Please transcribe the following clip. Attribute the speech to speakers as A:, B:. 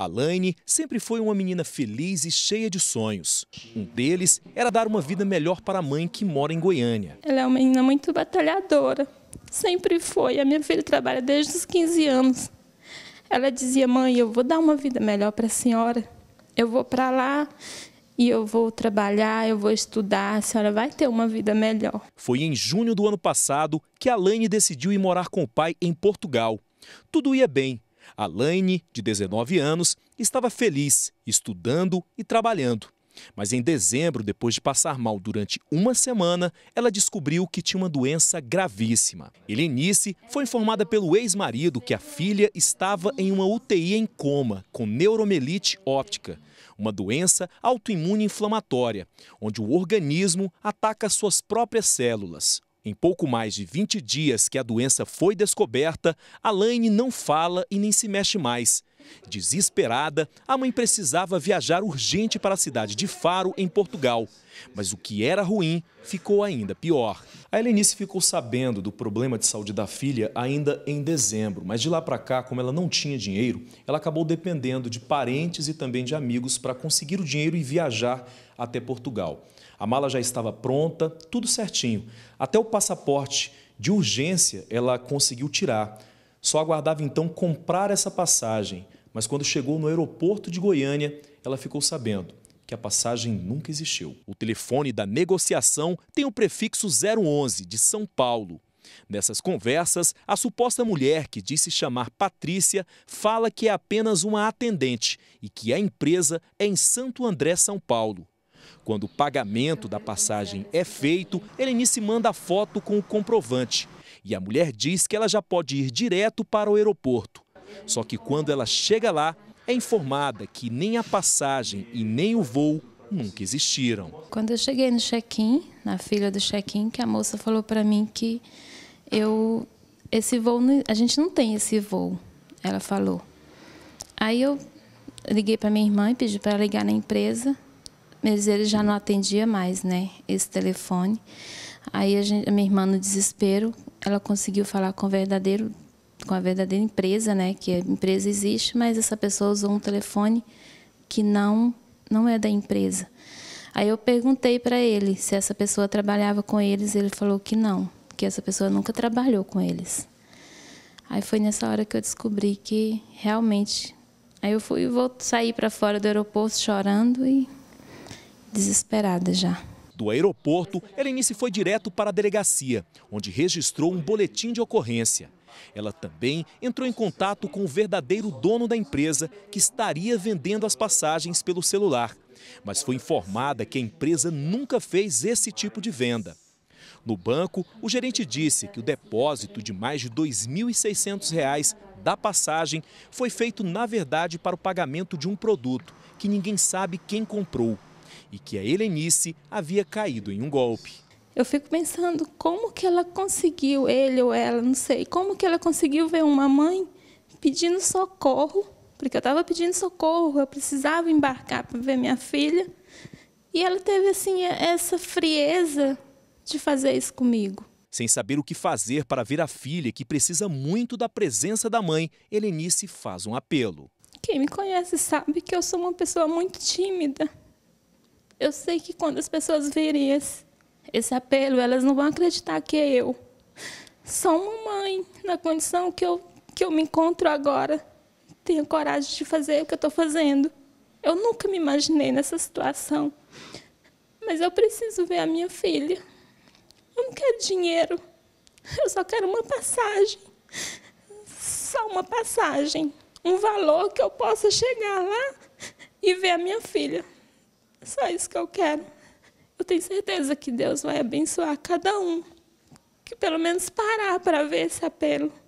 A: Alaine sempre foi uma menina feliz e cheia de sonhos. Um deles era dar uma vida melhor para a mãe que mora em Goiânia.
B: Ela é uma menina muito batalhadora, sempre foi. A minha filha trabalha desde os 15 anos. Ela dizia: "Mãe, eu vou dar uma vida melhor para a senhora. Eu vou para lá e eu vou trabalhar, eu vou estudar, a senhora vai ter uma vida melhor".
A: Foi em junho do ano passado que Alaine decidiu ir morar com o pai em Portugal. Tudo ia bem, Laine, de 19 anos, estava feliz, estudando e trabalhando. Mas em dezembro, depois de passar mal durante uma semana, ela descobriu que tinha uma doença gravíssima. Helenice foi informada pelo ex-marido que a filha estava em uma UTI em coma, com neuromelite óptica, uma doença autoimune inflamatória, onde o organismo ataca suas próprias células. Em pouco mais de 20 dias que a doença foi descoberta, Alaine não fala e nem se mexe mais. Desesperada, a mãe precisava viajar urgente para a cidade de Faro, em Portugal. Mas o que era ruim ficou ainda pior. A Helenice ficou sabendo do problema de saúde da filha ainda em dezembro, mas de lá para cá, como ela não tinha dinheiro, ela acabou dependendo de parentes e também de amigos para conseguir o dinheiro e viajar até Portugal. A mala já estava pronta, tudo certinho. Até o passaporte de urgência ela conseguiu tirar. Só aguardava então comprar essa passagem mas quando chegou no aeroporto de Goiânia, ela ficou sabendo que a passagem nunca existiu. O telefone da negociação tem o prefixo 011 de São Paulo. Nessas conversas, a suposta mulher que disse chamar Patrícia fala que é apenas uma atendente e que a empresa é em Santo André, São Paulo. Quando o pagamento da passagem é feito, Helenice manda a foto com o comprovante. E a mulher diz que ela já pode ir direto para o aeroporto. Só que quando ela chega lá, é informada que nem a passagem e nem o voo nunca existiram.
B: Quando eu cheguei no check-in, na fila do check-in, que a moça falou para mim que eu esse voo a gente não tem esse voo, ela falou. Aí eu liguei para minha irmã e pedi para ligar na empresa, mas ele já não atendia mais, né, esse telefone. Aí a, gente, a minha irmã no desespero, ela conseguiu falar com o verdadeiro com a verdadeira empresa, né? Que a empresa existe, mas essa pessoa usou um telefone que não não é da empresa. Aí eu perguntei para ele se essa pessoa trabalhava com eles, ele falou que não, que essa pessoa nunca trabalhou com eles. Aí foi nessa hora que eu descobri que realmente. Aí eu fui vou sair para fora do aeroporto chorando e desesperada já.
A: Do aeroporto, Helenice foi direto para a delegacia, onde registrou um boletim de ocorrência. Ela também entrou em contato com o verdadeiro dono da empresa, que estaria vendendo as passagens pelo celular, mas foi informada que a empresa nunca fez esse tipo de venda. No banco, o gerente disse que o depósito de mais de R$ 2.600 da passagem foi feito, na verdade, para o pagamento de um produto que ninguém sabe quem comprou e que a Helenice havia caído em um golpe
B: eu fico pensando como que ela conseguiu, ele ou ela, não sei, como que ela conseguiu ver uma mãe pedindo socorro, porque eu estava pedindo socorro, eu precisava embarcar para ver minha filha. E ela teve assim essa frieza de fazer isso comigo.
A: Sem saber o que fazer para ver a filha, que precisa muito da presença da mãe, Helenice faz um apelo.
B: Quem me conhece sabe que eu sou uma pessoa muito tímida. Eu sei que quando as pessoas verem esse, esse apelo, elas não vão acreditar que é eu. Só uma mãe, na condição que eu, que eu me encontro agora, tenho coragem de fazer o que eu estou fazendo. Eu nunca me imaginei nessa situação. Mas eu preciso ver a minha filha. Eu não quero dinheiro. Eu só quero uma passagem. Só uma passagem. Um valor que eu possa chegar lá e ver a minha filha. Só isso que eu quero eu tenho certeza que Deus vai abençoar cada um que pelo menos parar para ver esse apelo.